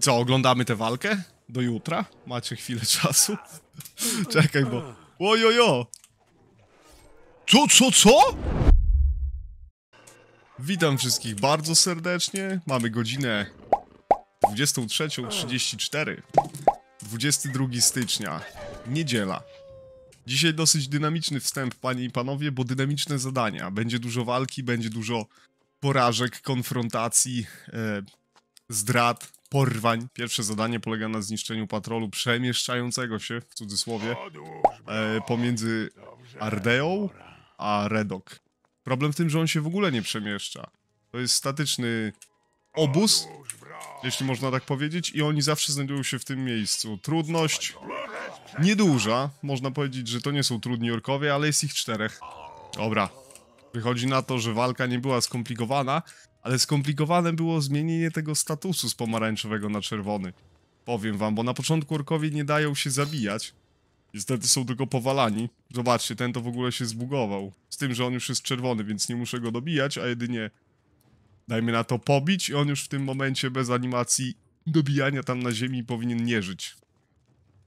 Co, oglądamy tę walkę? Do jutra? Macie chwilę czasu? Czekaj, bo... Ojojo! Co, co, co? Witam wszystkich bardzo serdecznie. Mamy godzinę 23.34. 22 stycznia. Niedziela. Dzisiaj dosyć dynamiczny wstęp, panie i panowie, bo dynamiczne zadania. Będzie dużo walki, będzie dużo porażek, konfrontacji, e, zdrad, porwań. Pierwsze zadanie polega na zniszczeniu patrolu przemieszczającego się, w cudzysłowie, e, pomiędzy Ardeą a Redok. Problem w tym, że on się w ogóle nie przemieszcza. To jest statyczny obóz, jeśli można tak powiedzieć, i oni zawsze znajdują się w tym miejscu. Trudność nieduża, można powiedzieć, że to nie są trudni orkowie, ale jest ich czterech. Dobra, wychodzi na to, że walka nie była skomplikowana, ale skomplikowane było zmienienie tego statusu z pomarańczowego na czerwony. Powiem wam, bo na początku orkowie nie dają się zabijać. Niestety są tylko powalani. Zobaczcie, ten to w ogóle się zbugował. Z tym, że on już jest czerwony, więc nie muszę go dobijać, a jedynie dajmy na to pobić i on już w tym momencie bez animacji dobijania tam na ziemi powinien nie żyć.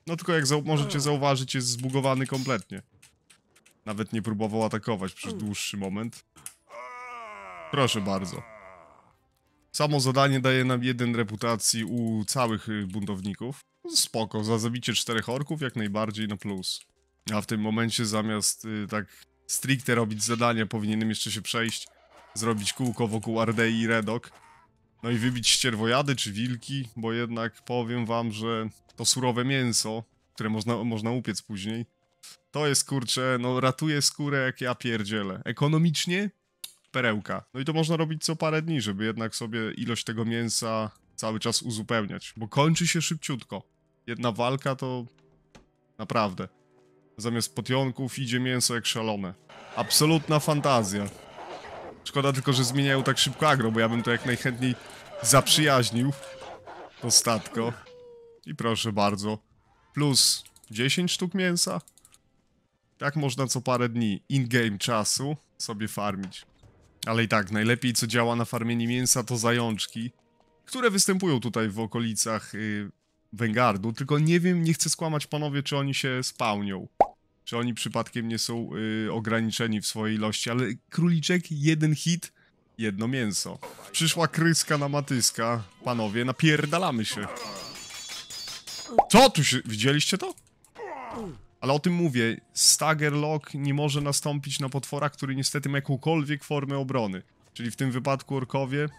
No tylko jak zau możecie zauważyć, jest zbugowany kompletnie. Nawet nie próbował atakować przez dłuższy moment. Proszę bardzo. Samo zadanie daje nam jeden reputacji u całych y, buntowników. No, spoko, za zabicie czterech orków jak najbardziej na no plus. A w tym momencie zamiast y, tak stricte robić zadania, powinienem jeszcze się przejść, zrobić kółko wokół Ardei i Redok. No i wybić ścierwojady czy wilki, bo jednak powiem wam, że to surowe mięso, które można, można upiec później, to jest kurczę, no ratuje skórę jak ja pierdzielę. Ekonomicznie perełka. No i to można robić co parę dni, żeby jednak sobie ilość tego mięsa cały czas uzupełniać, bo kończy się szybciutko. Jedna walka to naprawdę. Zamiast potionków idzie mięso jak szalone. Absolutna fantazja. Szkoda tylko, że zmieniają tak szybko agro, bo ja bym to jak najchętniej zaprzyjaźnił. Dostatko. I proszę bardzo. Plus 10 sztuk mięsa. Tak można co parę dni in-game czasu sobie farmić. Ale i tak, najlepiej co działa na farmienie mięsa to zajączki, które występują tutaj w okolicach yy, Vanguardu, tylko nie wiem, nie chcę skłamać panowie, czy oni się spełnią. Czy oni przypadkiem nie są yy, ograniczeni w swojej ilości, ale króliczek, jeden hit, jedno mięso. Przyszła kryska na matyska, panowie, napierdalamy się. Co tu się... widzieliście to? Ale o tym mówię, stagger lock nie może nastąpić na potwora, który niestety ma jakąkolwiek formę obrony. Czyli w tym wypadku orkowie...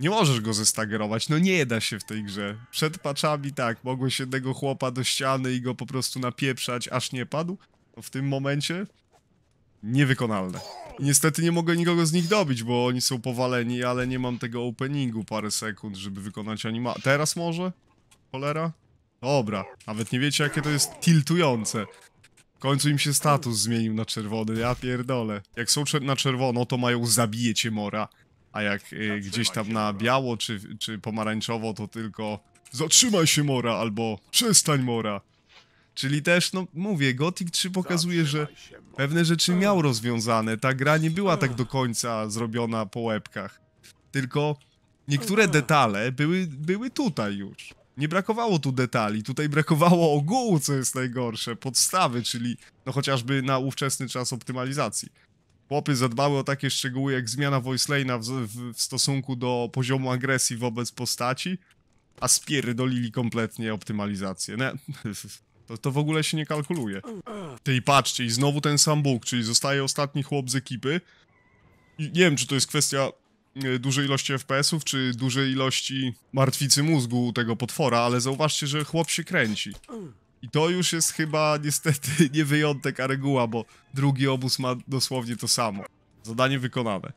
Nie możesz go zestagerować, no nie da się w tej grze. Przed paczami tak, mogłeś jednego chłopa do ściany i go po prostu napieprzać, aż nie padł. No w tym momencie... Niewykonalne. I niestety nie mogę nikogo z nich dobić, bo oni są powaleni, ale nie mam tego openingu parę sekund, żeby wykonać anima... Teraz może? Cholera? Dobra, nawet nie wiecie jakie to jest tiltujące. W końcu im się status zmienił na czerwony, ja pierdolę. Jak są na czerwono, to mają zabije cię mora. A jak y, gdzieś tam na biało czy, czy pomarańczowo, to tylko zatrzymaj się mora albo przestań mora. Czyli też, no mówię, Gothic 3 pokazuje, że pewne rzeczy miał rozwiązane. Ta gra nie była tak do końca zrobiona po łebkach. Tylko niektóre detale były, były tutaj już nie brakowało tu detali, tutaj brakowało ogółu, co jest najgorsze, podstawy, czyli no chociażby na ówczesny czas optymalizacji. Chłopy zadbały o takie szczegóły jak zmiana voice lane'a w, w, w stosunku do poziomu agresji wobec postaci, a spierdolili kompletnie optymalizację. Ne, to, to w ogóle się nie kalkuluje. Ty patrzcie, i znowu ten sam Bóg, czyli zostaje ostatni chłop z ekipy. I nie wiem, czy to jest kwestia E, dużej ilości FPS-ów, czy dużej ilości martwicy mózgu tego potwora, ale zauważcie, że chłop się kręci. I to już jest chyba niestety nie wyjątek, a reguła, bo drugi obóz ma dosłownie to samo. Zadanie wykonane.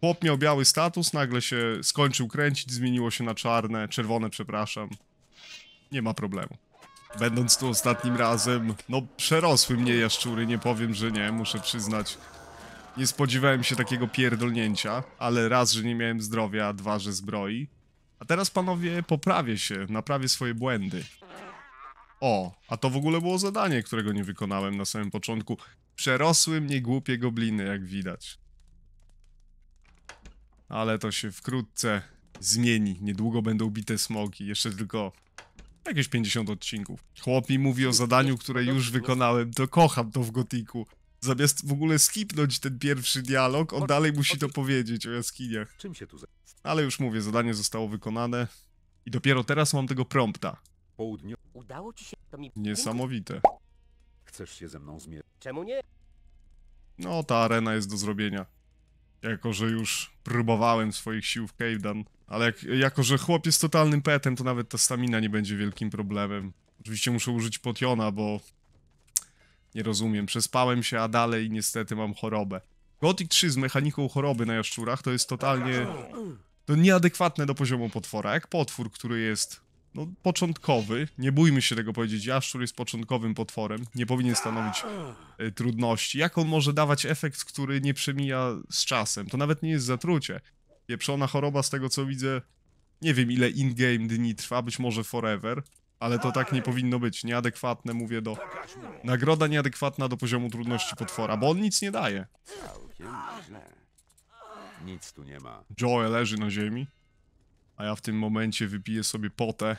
Chłop miał biały status, nagle się skończył kręcić, zmieniło się na czarne, czerwone, przepraszam. Nie ma problemu. Będąc tu ostatnim razem, no przerosły mnie jaszczury, nie powiem, że nie, muszę przyznać. Nie spodziewałem się takiego pierdolnięcia, ale raz, że nie miałem zdrowia, dwa, że zbroi. A teraz, panowie, poprawię się, naprawię swoje błędy. O, a to w ogóle było zadanie, którego nie wykonałem na samym początku. Przerosły mnie głupie gobliny, jak widać. Ale to się wkrótce zmieni. Niedługo będą bite smoki. Jeszcze tylko jakieś 50 odcinków. Chłopi mówi o zadaniu, które już wykonałem. To kocham to w gotiku. Zamiast w ogóle skipnąć ten pierwszy dialog, on dalej musi to powiedzieć o jaskiniach. Czym się tu za... Ale już mówię, zadanie zostało wykonane. I dopiero teraz mam tego prompta. Południu. Udało ci się to mi... Niesamowite. Chcesz się ze mną zmierzyć? Czemu nie? No, ta arena jest do zrobienia. Jako, że już próbowałem swoich sił w Cavedan. Ale jak, jako, że chłop jest totalnym petem, to nawet ta stamina nie będzie wielkim problemem. Oczywiście muszę użyć potiona, bo nie rozumiem, przespałem się, a dalej niestety mam chorobę. Gothic 3 z mechaniką choroby na jaszczurach to jest totalnie... To nieadekwatne do poziomu potwora, jak potwór, który jest no, początkowy, nie bójmy się tego powiedzieć, jaszczur jest początkowym potworem, nie powinien stanowić y, trudności. Jak on może dawać efekt, który nie przemija z czasem? To nawet nie jest zatrucie. Pieprzona choroba, z tego co widzę, nie wiem ile in-game dni trwa, być może forever ale to tak nie powinno być. Nieadekwatne, mówię, do... Nagroda nieadekwatna do poziomu trudności potwora, bo on nic nie daje. Całkiem źle. Nic tu nie ma. Joe leży na ziemi, a ja w tym momencie wypiję sobie potę.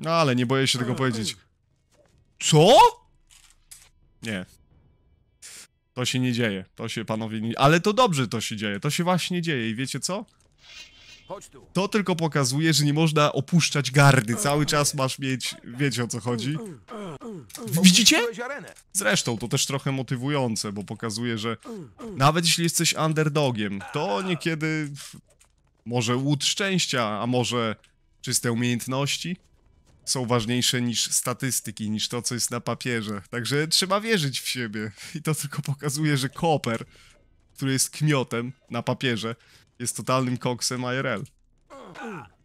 No ale nie boję się tego powiedzieć. Co? Nie. To się nie dzieje. To się, panowie, nie... Ale to dobrze to się dzieje. To się właśnie dzieje. I wiecie co? To tylko pokazuje, że nie można opuszczać gardy. Cały czas masz mieć... Wiecie o co chodzi? Widzicie? Zresztą to też trochę motywujące, bo pokazuje, że nawet jeśli jesteś underdogiem, to niekiedy może łód szczęścia, a może czyste umiejętności są ważniejsze niż statystyki, niż to, co jest na papierze. Także trzeba wierzyć w siebie. I to tylko pokazuje, że Koper, który jest kmiotem na papierze, jest totalnym koksem IRL.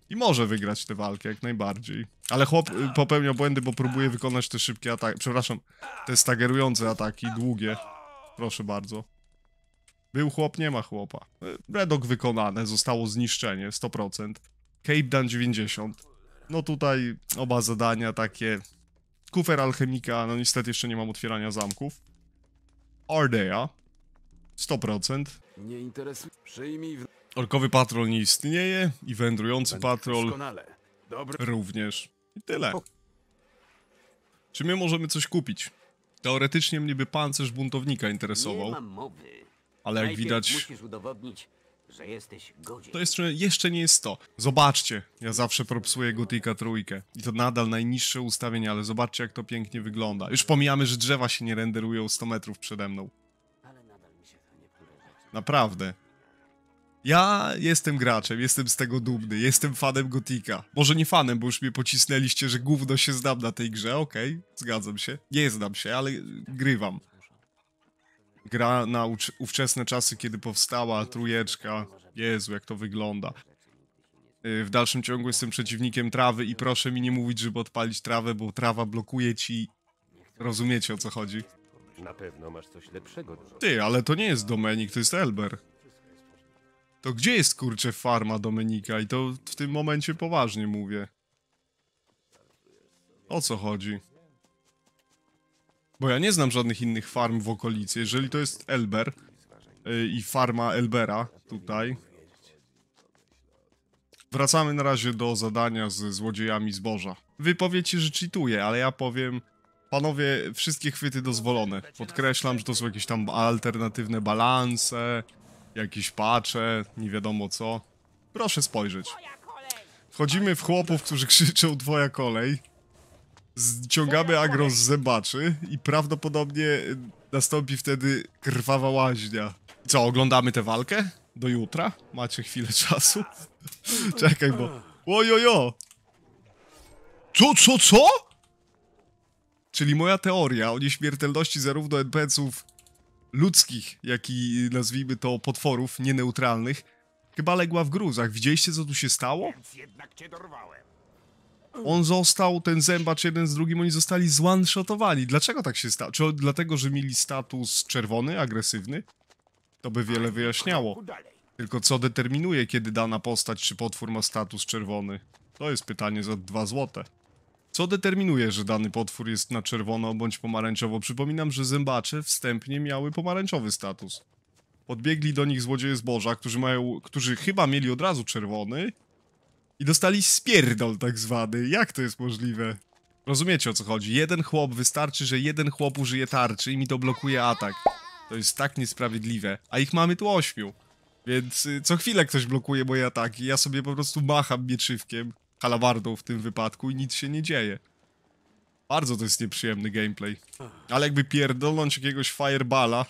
I może wygrać tę walkę jak najbardziej. Ale chłop y, popełnia błędy, bo próbuje wykonać te szybkie ataki. Przepraszam, te stagerujące ataki, długie. Proszę bardzo. Był chłop, nie ma chłopa. Redok y, wykonane, zostało zniszczenie 100%. Cape Dan 90. No tutaj oba zadania takie. Kufer alchemika, no niestety jeszcze nie mam otwierania zamków. Ardea 100%. Nie interesuje. Przyjmij w... Orkowy patrol nie istnieje i wędrujący patrol również. I tyle. Czy my możemy coś kupić? Teoretycznie mnie by pancerz buntownika interesował. Ale jak widać... To jeszcze, jeszcze nie jest to. Zobaczcie, ja zawsze propsuję gotyka trójkę. I to nadal najniższe ustawienie, ale zobaczcie jak to pięknie wygląda. Już pomijamy, że drzewa się nie renderują 100 metrów przede mną. Naprawdę. Ja jestem graczem, jestem z tego dumny, jestem fanem Gotika. Może nie fanem, bo już mnie pocisnęliście, że gówno się znam na tej grze, okej, okay, zgadzam się. Nie znam się, ale grywam. Gra na ówczesne czasy, kiedy powstała trójeczka. Jezu, jak to wygląda. Y, w dalszym ciągu jestem przeciwnikiem trawy i proszę mi nie mówić, żeby odpalić trawę, bo trawa blokuje ci... Rozumiecie o co chodzi? Na pewno masz coś lepszego. Ty, ale to nie jest Domenik, to jest Elber. To gdzie jest kurczę farma Dominika? I to w tym momencie poważnie mówię. O co chodzi? Bo ja nie znam żadnych innych farm w okolicy. Jeżeli to jest Elber yy, i farma Elbera tutaj. Wracamy na razie do zadania z złodziejami zboża. Wy powiecie, że cheatuję, ale ja powiem... Panowie, wszystkie chwyty dozwolone. Podkreślam, że to są jakieś tam alternatywne balanse, jakieś pacze, nie wiadomo co. Proszę spojrzeć. Wchodzimy w chłopów, którzy krzyczą dwoja kolej. Zciągamy agro z zębaczy i prawdopodobnie y, nastąpi wtedy krwawa łaźnia. Co, oglądamy tę walkę? Do jutra? Macie chwilę czasu? Czekaj, bo... Ojojo! Co, co, co? Czyli moja teoria o nieśmiertelności zarówno NPC-ów ludzkich, jak i nazwijmy to potworów nieneutralnych, chyba legła w gruzach. Widzieliście, co tu się stało? On został, ten zębacz jeden z drugim, oni zostali zone Dlaczego tak się stało? Czy dlatego, że mieli status czerwony, agresywny? To by wiele wyjaśniało. Tylko co determinuje, kiedy dana postać czy potwór ma status czerwony? To jest pytanie za dwa złote. Co determinuje, że dany potwór jest na czerwono bądź pomarańczowo? Przypominam, że zębacze wstępnie miały pomarańczowy status. Podbiegli do nich złodzieje zboża, którzy mają, którzy chyba mieli od razu czerwony i dostali spierdol tak zwany. Jak to jest możliwe? Rozumiecie o co chodzi? Jeden chłop, wystarczy, że jeden chłop użyje tarczy i mi to blokuje atak. To jest tak niesprawiedliwe. A ich mamy tu ośmiu. Więc y, co chwilę ktoś blokuje moje ataki, ja sobie po prostu macham mieczywkiem halabardą w tym wypadku i nic się nie dzieje. Bardzo to jest nieprzyjemny gameplay. Ale jakby pierdolnąć jakiegoś fireballa,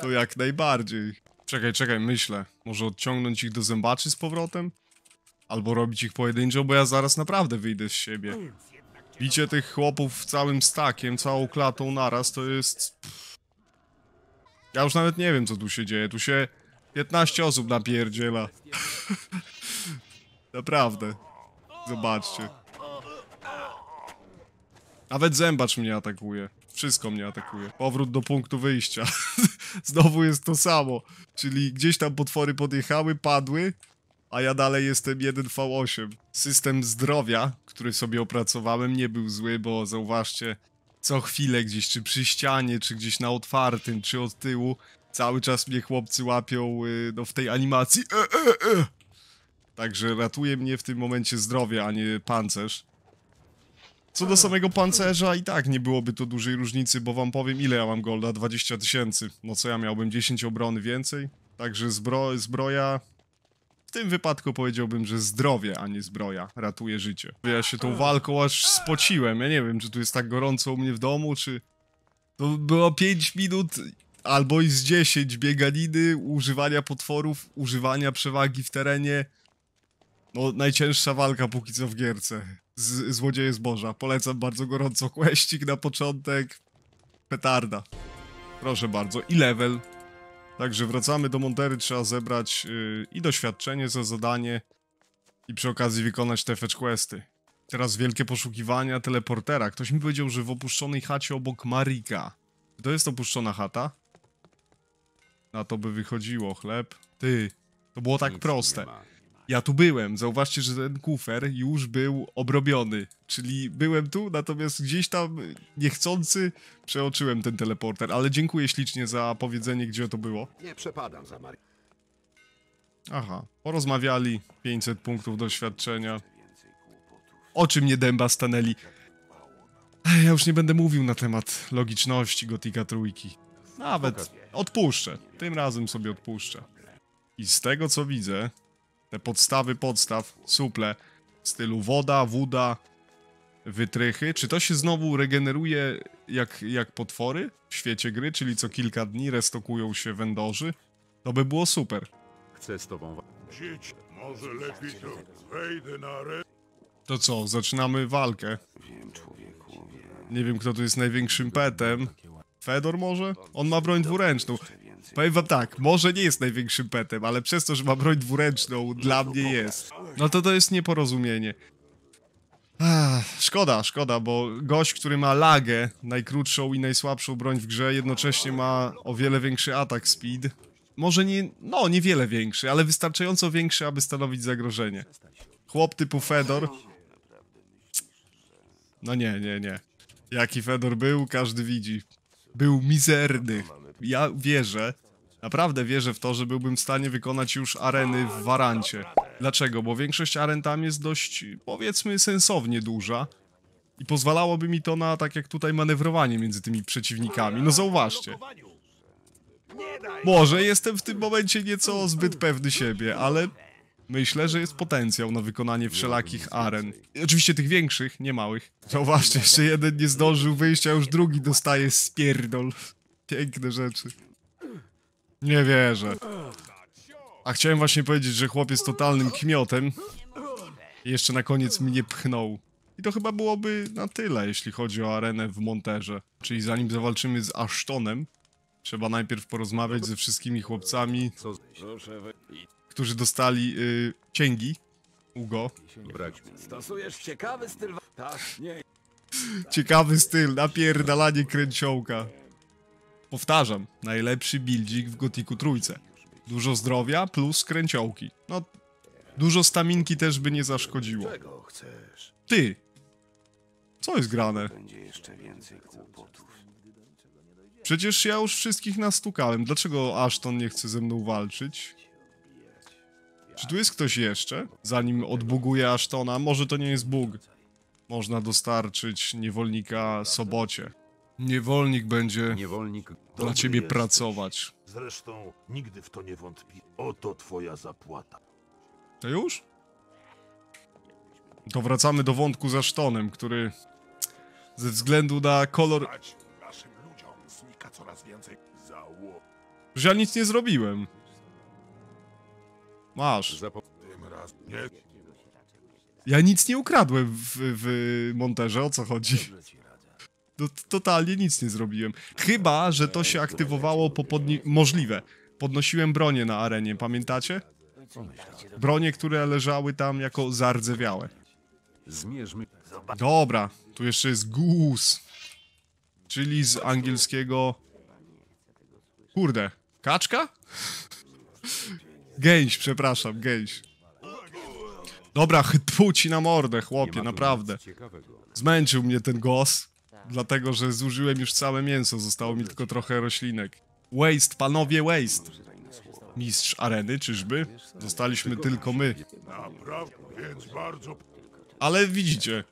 to jak najbardziej. Czekaj, czekaj, myślę. Może odciągnąć ich do zębaczy z powrotem? Albo robić ich pojedynczo, bo ja zaraz naprawdę wyjdę z siebie. Bicie tych chłopów całym stakiem, całą klatą naraz to jest... Ja już nawet nie wiem, co tu się dzieje. Tu się 15 osób napierdziela. Naprawdę. Zobaczcie. Nawet zębacz mnie atakuje. Wszystko mnie atakuje. Powrót do punktu wyjścia. Znowu jest to samo. Czyli gdzieś tam potwory podjechały, padły, a ja dalej jestem 1v8. System zdrowia, który sobie opracowałem, nie był zły, bo zauważcie, co chwilę gdzieś, czy przy ścianie, czy gdzieś na otwartym, czy od tyłu, cały czas mnie chłopcy łapią y, no, w tej animacji. E, e, e. Także ratuje mnie w tym momencie zdrowie, a nie pancerz. Co do samego pancerza i tak nie byłoby to dużej różnicy, bo wam powiem ile ja mam golda, 20 tysięcy. No co ja miałbym, 10 obrony więcej? Także zbro zbroja... W tym wypadku powiedziałbym, że zdrowie, a nie zbroja, ratuje życie. Ja się tą walką aż spociłem, ja nie wiem, czy tu jest tak gorąco u mnie w domu, czy... To było 5 minut albo i z 10 bieganiny, używania potworów, używania przewagi w terenie... No, najcięższa walka póki co w gierce. Z Złodzieje zboża. Polecam bardzo gorąco. Kłeścik na początek. Petarda. Proszę bardzo. I level. Także wracamy do Montery. Trzeba zebrać yy, i doświadczenie za zadanie. I przy okazji wykonać te fetch questy. Teraz wielkie poszukiwania teleportera. Ktoś mi powiedział, że w opuszczonej chacie obok Marika. Czy to jest opuszczona chata? Na to by wychodziło chleb. Ty, to było tak Nic proste ja tu byłem. Zauważcie, że ten kufer już był obrobiony, czyli byłem tu, natomiast gdzieś tam niechcący przeoczyłem ten teleporter, ale dziękuję ślicznie za powiedzenie, gdzie to było. Nie przepadam za Mari. Aha, porozmawiali, 500 punktów doświadczenia. Oczy mnie dęba stanęli. Ja już nie będę mówił na temat logiczności Gotika Trójki. Nawet odpuszczę, tym razem sobie odpuszczę. I z tego co widzę, te podstawy podstaw, suple w stylu woda, woda, wytrychy. Czy to się znowu regeneruje jak, jak potwory w świecie gry, czyli co kilka dni restokują się wendorzy? To by było super. Chcę z tobą walczyć. Może lepiej to wejdę na To co, zaczynamy walkę? Wiem, człowieku, wiem. Nie wiem, kto tu jest największym petem. Fedor może? On ma broń dwuręczną konkurencji. Powiem wam tak, może nie jest największym petem, ale przez to, że ma broń dwuręczną, dla no mnie jest. No to to jest nieporozumienie. Ah, szkoda, szkoda, bo gość, który ma lagę, najkrótszą i najsłabszą broń w grze, jednocześnie ma o wiele większy atak speed. Może nie, no niewiele większy, ale wystarczająco większy, aby stanowić zagrożenie. Chłop typu Fedor. No nie, nie, nie. Jaki Fedor był, każdy widzi. Był mizerny ja wierzę, naprawdę wierzę w to, że byłbym w stanie wykonać już areny w Warancie. Dlaczego? Bo większość aren tam jest dość, powiedzmy, sensownie duża. I pozwalałoby mi to na, tak jak tutaj, manewrowanie między tymi przeciwnikami. No zauważcie. Może jestem w tym momencie nieco zbyt pewny siebie, ale myślę, że jest potencjał na wykonanie wszelakich aren. Oczywiście tych większych, nie małych. Zauważcie, jeszcze jeden nie zdążył a już drugi dostaje spierdol. Piękne rzeczy. Nie wierzę. A chciałem właśnie powiedzieć, że chłopiec totalnym kmiotem. I jeszcze na koniec mnie pchnął. I to chyba byłoby na tyle, jeśli chodzi o arenę w Monterze. Czyli zanim zawalczymy z Ashtonem, trzeba najpierw porozmawiać ze wszystkimi chłopcami, którzy dostali yy, cięgi. Ugo. Stosujesz ciekawy styl... Tak, ciekawy styl, napierdalanie kręciołka. Powtarzam, najlepszy buildzik w Gotiku trójce. Dużo zdrowia plus kręciołki. No, dużo staminki też by nie zaszkodziło. Czego chcesz? Ty! Co jest grane? Będzie jeszcze więcej kłopotów. Przecież ja już wszystkich nastukałem. Dlaczego Ashton nie chce ze mną walczyć? Czy tu jest ktoś jeszcze? Zanim odbuguje Ashtona, może to nie jest bóg. Można dostarczyć niewolnika sobocie. Niewolnik będzie Niewolnik dla ciebie jesteś. pracować. Zresztą nigdy w to nie wątpi. Oto twoja zapłata. To już? To wracamy do wątku za sztonem, który ze względu na kolor... Dać naszym ludziom znika coraz więcej zało. ja nic nie zrobiłem. Masz. Ja nic nie ukradłem w, w monterze, o co chodzi? No, totalnie nic nie zrobiłem. Chyba, że to się aktywowało po podni... Możliwe. Podnosiłem bronie na arenie, pamiętacie? Bronie, które leżały tam jako zardzewiałe. Zmierzmy. Dobra, tu jeszcze jest goose. Czyli z angielskiego... Kurde, kaczka? Gęś, przepraszam, gęś. Dobra, chytwu ci na mordę, chłopie, naprawdę. Zmęczył mnie ten głos. Tak. Dlatego, że zużyłem już całe mięso, zostało mi tylko trochę roślinek. Waste, panowie, waste! Mistrz areny, czyżby? Zostaliśmy tylko my. Naprawdę, więc bardzo... Ale widzicie,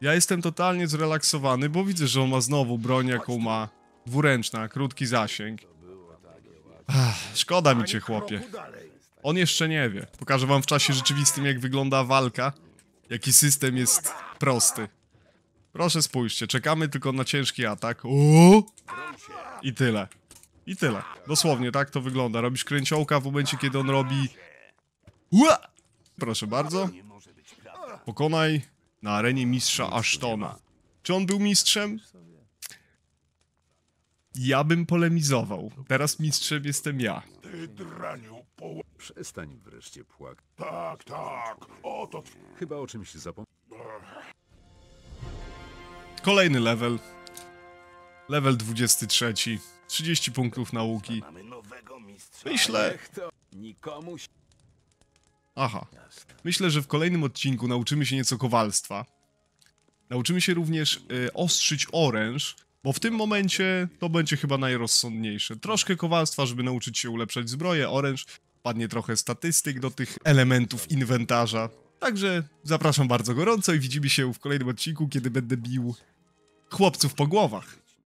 ja jestem totalnie zrelaksowany, bo widzę, że on ma znowu broń, jaką ma. Dwuręczna, krótki zasięg. Ach, szkoda mi cię, chłopie. On jeszcze nie wie. Pokażę wam w czasie rzeczywistym, jak wygląda walka. Jaki system jest prosty. Proszę spójrzcie, czekamy tylko na ciężki atak. Uuu! I tyle. I tyle. Dosłownie tak to wygląda. Robisz kręciołka w momencie, kiedy on robi... Ua! Proszę bardzo. Pokonaj na arenie mistrza Ashtona. Czy on był mistrzem? Ja bym polemizował. Teraz mistrzem jestem ja. Ty draniu Przestań wreszcie płakać. Tak, tak, oto... Chyba o czymś zapomniałem. Kolejny level. Level 23. 30 punktów nauki. Myślę... Aha. Myślę, że w kolejnym odcinku nauczymy się nieco kowalstwa. Nauczymy się również y, ostrzyć oręż, bo w tym momencie to będzie chyba najrozsądniejsze. Troszkę kowalstwa, żeby nauczyć się ulepszać zbroję, oręż, padnie trochę statystyk do tych elementów inwentarza. Także zapraszam bardzo gorąco i widzimy się w kolejnym odcinku, kiedy będę bił chłopców po głowach.